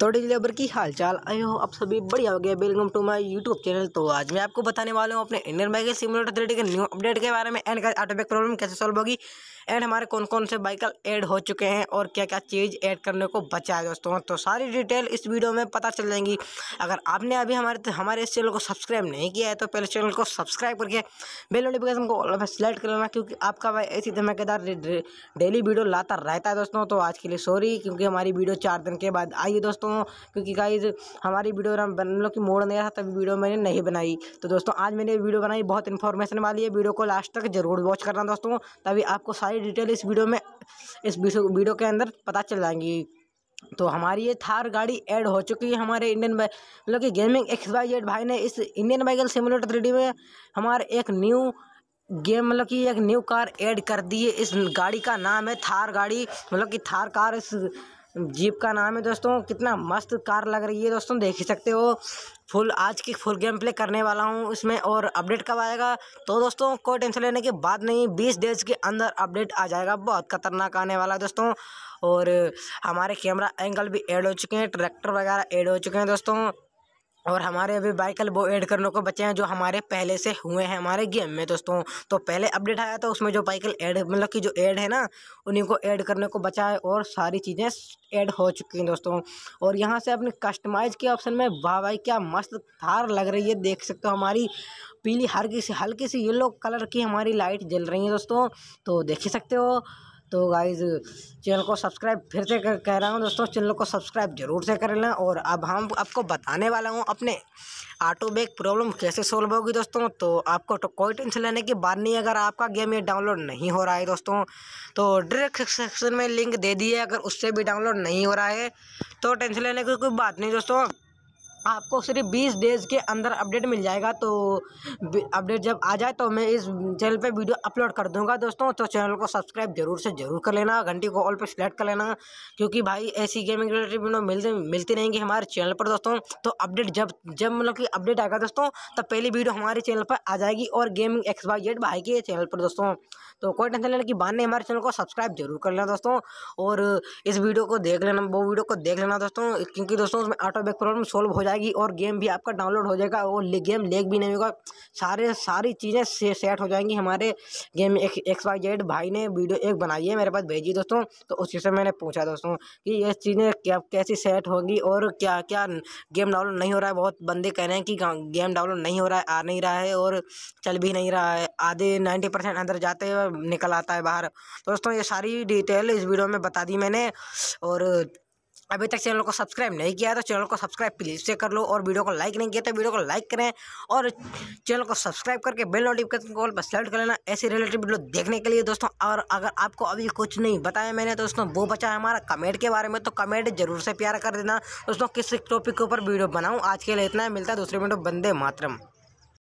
थोड़ी लेबर की हाल चाल आई हो आप सभी बढ़िया हो गया welcome to my YouTube channel तो आज मैं आपको बताने वाला हूँ अपने इंडियन बाइक सिमुलेटर थ्री के न्यू अपडेट के बारे में एंड का ऑटोबैक प्रॉब्लम कैसे सॉल्व होगी एंड हमारे कौन कौन से बाइकल ऐड हो चुके हैं और क्या क्या चीज़ ऐड करने को बचा है दोस्तों तो सारी डिटेल इस वीडियो में पता चल जाएंगी अगर आपने अभी हमारे हमारे इस चैनल को सब्सक्राइब नहीं किया है तो पहले चैनल को सब्सक्राइब करके बेल नोटिफिकेशन को सेलेक्ट कर लेना क्योंकि आपका भाई ऐसी धमाकेदार डेली वीडियो लाता रहता है दोस्तों तो आज के लिए सॉरी क्योंकि हमारी वीडियो चार दिन के बाद आई है दोस्तों हूँ क्योंकि गाइज हमारी वीडियो हम लोग की मोड़ नहीं रहा तभी वीडियो मैंने नहीं बनाई तो दोस्तों आज मैंने वीडियो बनाई बहुत इन्फॉर्मेशन वाली है वीडियो को लास्ट तक जरूर वॉच करना दोस्तों तभी आपको सारी डिटेल इस वीडियो में इस वीडियो के अंदर पता चल जाएंगी तो हमारी ये थार गाड़ी ऐड हो चुकी है हमारे इंडियन मतलब कि गेमिंग एक्स वाई जेड भाई ने इस इंडियन बाइकल सिमुलेटर थ्री में हमारे एक न्यू गेम मतलब कि एक न्यू कार ऐड कर दी है इस गाड़ी का नाम है थार गाड़ी मतलब कि थार कार इस जीप का नाम है दोस्तों कितना मस्त कार लग रही है दोस्तों देख ही सकते हो फुल आज की फुल गेम प्ले करने वाला हूँ इसमें और अपडेट कब आएगा तो दोस्तों कोई टेंशन लेने की बात नहीं बीस डेज के अंदर अपडेट आ जाएगा बहुत खतरनाक आने वाला है दोस्तों और हमारे कैमरा एंगल भी ऐड हो चुके हैं ट्रैक्टर वगैरह ऐड हो चुके हैं दोस्तों और हमारे अभी बाइकल वो ऐड करने को बचे हैं जो हमारे पहले से हुए हैं हमारे गेम में दोस्तों तो पहले अपडेट आया था उसमें जो बाइकल ऐड मतलब कि जो ऐड है ना उन्हीं को ऐड करने को बचा है और सारी चीज़ें ऐड हो चुकी हैं दोस्तों और यहाँ से अपने कस्टमाइज के ऑप्शन में वाह भाई क्या मस्त थार लग रही है देख सकते हो हमारी पीली हल्की सी हल्की सी येलो कलर की हमारी लाइट जल रही है दोस्तों तो देख ही सकते हो तो गाइज चैनल को सब्सक्राइब फिर से कह रहा हूँ दोस्तों चैनल को सब्सक्राइब जरूर से कर लें और अब हम आपको बताने वाला हूँ अपने ऑटो बैग प्रॉब्लम कैसे सॉल्व होगी दोस्तों तो आपको तो कोई टेंशन लेने की बात नहीं अगर आपका गेम ये डाउनलोड नहीं हो रहा है दोस्तों तो डायरेक्ट सेक्शन में लिंक दे दी है अगर उससे भी डाउनलोड नहीं हो रहा है तो टेंशन लेने की कोई बात नहीं दोस्तों आपको सिर्फ बीस डेज़ के अंदर अपडेट मिल जाएगा तो अपडेट जब आ जाए तो मैं इस चैनल पे वीडियो अपलोड कर दूंगा दोस्तों तो चैनल को सब्सक्राइब जरूर से ज़रूर कर लेना घंटी को ऑल पे सिलेक्ट कर लेना क्योंकि भाई ऐसी गेमिंग रिलेटेड वीडियो मिलते मिलती रहेंगी हमारे चैनल पर दोस्तों तो अपडेट जब जब मतलब कि अपडेट आएगा दोस्तों तब पहली वीडियो हमारे चैनल पर आ जाएगी और गेमिंग एक्स वाई जेड भाई के चैनल पर दोस्तों तो कोई टेंशन लेना की बात नहीं हमारे चैनल को सब्सक्राइब जरूर कर लेना दोस्तों और इस वीडियो को देख लेना वो वीडियो को देख लेना दोस्तों क्योंकि दोस्तों उसमें ऑटो बैक प्रॉब्लम सोल्व हो जाए जाएगी और गेम भी आपका डाउनलोड हो जाएगा और गेम लेग भी नहीं होगा सारे सारी चीज़ें से, सेट हो जाएंगी हमारे गेम एक एक्स वाई जेड भाई ने वीडियो एक बनाई है मेरे पास भेजी दोस्तों तो उसी से मैंने पूछा दोस्तों कि ये चीज़ें क्या कैसी सेट होगी और क्या क्या गेम डाउनलोड नहीं हो रहा है बहुत बंदे कह रहे हैं कि गेम डाउनलोड नहीं हो रहा है आ नहीं रहा है और चल भी नहीं रहा है आधे नाइन्टी परसेंट अंदर जाते निकल आता है बाहर दोस्तों ये सारी डिटेल इस वीडियो में बता दी मैंने और अभी तक चैनल को सब्सक्राइब नहीं किया तो चैनल को सब्सक्राइब प्लीज से कर लो और वीडियो को लाइक नहीं किया तो वीडियो को लाइक करें और चैनल को सब्सक्राइब करके बेल नोटिफिकेशन कॉल पर सेलेक्ट कर लेना ऐसी रिलेटेड वीडियो देखने के लिए दोस्तों और अगर आपको अभी कुछ नहीं बताया मैंने तो दोस्तों वो बचा है हमारा कमेंट के बारे में तो कमेंट जरूर से प्यार कर देना दोस्तों किस टॉपिक के ऊपर वीडियो बनाऊँ आज के लिए इतना मिलता है दूसरे वीडियो तो बंदे मातरम